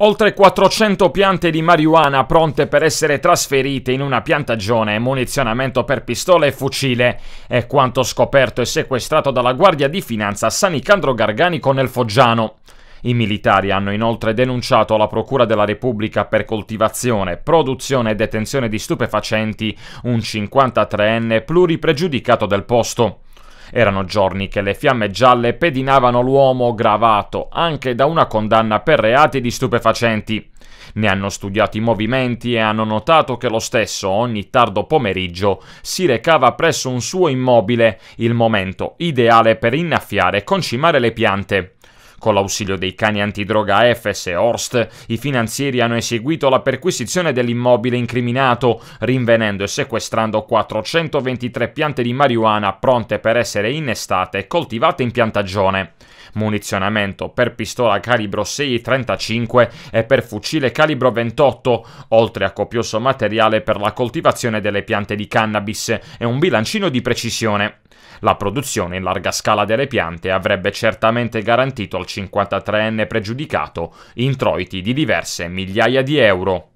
Oltre 400 piante di marijuana pronte per essere trasferite in una piantagione, e munizionamento per pistola e fucile, è quanto scoperto e sequestrato dalla Guardia di Finanza San Nicandro Garganico nel Foggiano. I militari hanno inoltre denunciato alla Procura della Repubblica per coltivazione, produzione e detenzione di stupefacenti un 53enne pluripregiudicato del posto. Erano giorni che le fiamme gialle pedinavano l'uomo gravato anche da una condanna per reati di stupefacenti. Ne hanno studiato i movimenti e hanno notato che lo stesso ogni tardo pomeriggio si recava presso un suo immobile, il momento ideale per innaffiare e concimare le piante. Con l'ausilio dei cani antidroga EFES e Horst, i finanzieri hanno eseguito la perquisizione dell'immobile incriminato, rinvenendo e sequestrando 423 piante di marijuana pronte per essere innestate e coltivate in piantagione. Munizionamento per pistola calibro 6,35 e per fucile calibro 28, oltre a copioso materiale per la coltivazione delle piante di cannabis e un bilancino di precisione. La produzione in larga scala delle piante avrebbe certamente garantito al 53enne pregiudicato introiti di diverse migliaia di euro.